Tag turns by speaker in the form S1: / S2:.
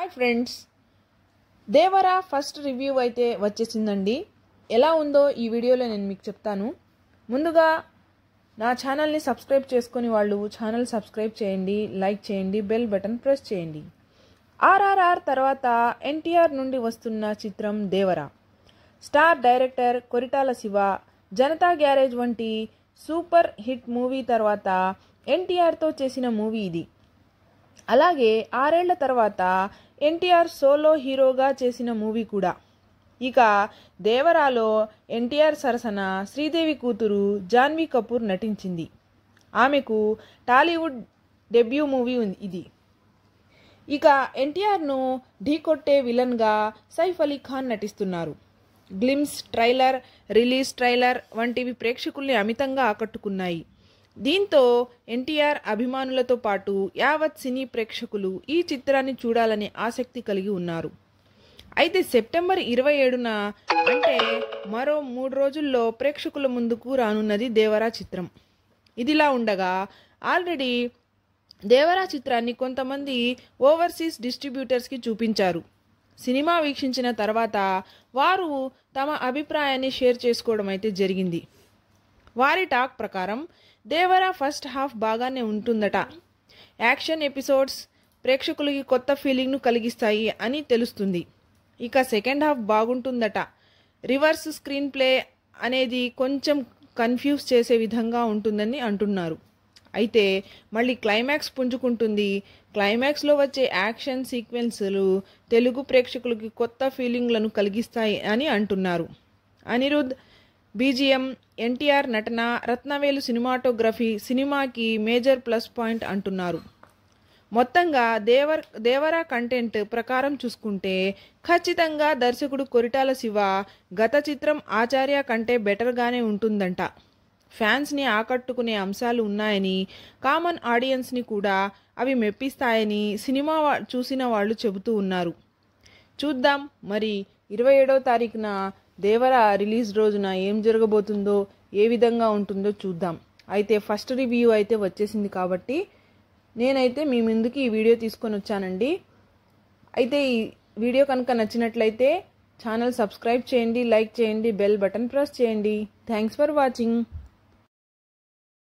S1: hi friends Devara first review అయితే వచ్చేసిందండి ఎలా ఉందో ఈ వీడియోలో నేను మీకు చెప్తాను ముందుగా నా ఛానల్ని సబ్స్క్రైబ్ చేసుకుని వాళ్ళు ఛానల్ సబ్స్క్రైబ్ చేయండి లైక్ చేయండి బెల్ బటన్ ప్రెస్ చేయండి ఆర్ఆర్ఆర్ తర్వాత ఎన్టీఆర్ నుండి వస్తున్న చిత్రం Devara star director Koratala Siva Janatha garage వంటి సూపర్ హిట్ మూవీ తర్వాత ఎన్టీఆర్తో చేసిన మూవీ ఇది అలాగే ఆరేళ్ల తర్వాత ఎన్టీఆర్ సోలో హీరోగా చేసిన మూవీ కూడా ఇక దేవరాలో ఎన్టీఆర్ సరసన శ్రీదేవి కూతురు జాన్వీ కపూర్ నటించింది ఆమెకు టాలీవుడ్ డెబ్యూ మూవీ ఉంది ఇది ఇక ఎన్టీఆర్ను ఢీకొట్టే విలన్గా సైఫ్ అలీ ఖాన్ నటిస్తున్నారు గ్లిమ్స్ ట్రైలర్ రిలీజ్ ట్రైలర్ వంటివి ప్రేక్షకుల్ని అమితంగా ఆకట్టుకున్నాయి దీంతో ఎన్టీఆర్ అభిమానులతో పాటు యావత్ సినీ ప్రేక్షకులు ఈ చిత్రాన్ని చూడాలనే ఆసక్తి కలిగి ఉన్నారు అయితే సెప్టెంబర్ ఇరవై ఏడున అంటే మరో మూడు రోజుల్లో ప్రేక్షకుల ముందుకు రానున్నది దేవరా చిత్రం ఇదిలా ఉండగా ఆల్రెడీ దేవరా చిత్రాన్ని కొంతమంది ఓవర్సీస్ డిస్ట్రిబ్యూటర్స్కి చూపించారు సినిమా వీక్షించిన తర్వాత వారు తమ అభిప్రాయాన్ని షేర్ చేసుకోవడం అయితే జరిగింది వారి టాక్ ప్రకారం దేవరా ఫస్ట్ హాఫ్ బాగానే ఉంటుందట యాక్షన్ ఎపిసోడ్స్ ప్రేక్షకులకి కొత్త ఫీలింగ్ను కలిగిస్తాయి అని తెలుస్తుంది ఇక సెకండ్ హాఫ్ బాగుంటుందట రివర్స్ స్క్రీన్ ప్లే అనేది కొంచెం కన్ఫ్యూజ్ చేసే విధంగా ఉంటుందని అంటున్నారు అయితే మళ్ళీ క్లైమాక్స్ పుంజుకుంటుంది క్లైమాక్స్లో వచ్చే యాక్షన్ సీక్వెన్సులు తెలుగు ప్రేక్షకులకి కొత్త ఫీలింగ్లను కలిగిస్తాయి అని అంటున్నారు అనిరుద్ బీజిఎం ఎన్టీఆర్ నటన రత్నవేలు సినిమాటోగ్రఫీ సినిమాకి మేజర్ ప్లస్ పాయింట్ అంటున్నారు మొత్తంగా దేవర్ దేవరా కంటెంట్ ప్రకారం చూసుకుంటే ఖచ్చితంగా దర్శకుడు కొరిటాల శివ గత చిత్రం ఆచార్య కంటే బెటర్గానే ఉంటుందంట ఫ్యాన్స్ని ఆకట్టుకునే అంశాలు ఉన్నాయని కామన్ ఆడియన్స్ని కూడా అవి మెప్పిస్తాయని సినిమా చూసిన వాళ్ళు చెబుతూ ఉన్నారు చూద్దాం మరి ఇరవై ఏడో తారీఖున దేవర రిలీజ్ రోజున ఏం జరగబోతుందో ఏ విధంగా ఉంటుందో చూద్దాం అయితే ఫస్ట్ రివ్యూ అయితే వచ్చేసింది కాబట్టి నేనైతే మీ ముందుకి ఈ వీడియో తీసుకొని వచ్చానండి అయితే ఈ వీడియో కనుక నచ్చినట్లయితే ఛానల్ సబ్స్క్రైబ్ చేయండి లైక్ చేయండి బెల్ బటన్ ప్రెస్ చేయండి థ్యాంక్స్ ఫర్ వాచింగ్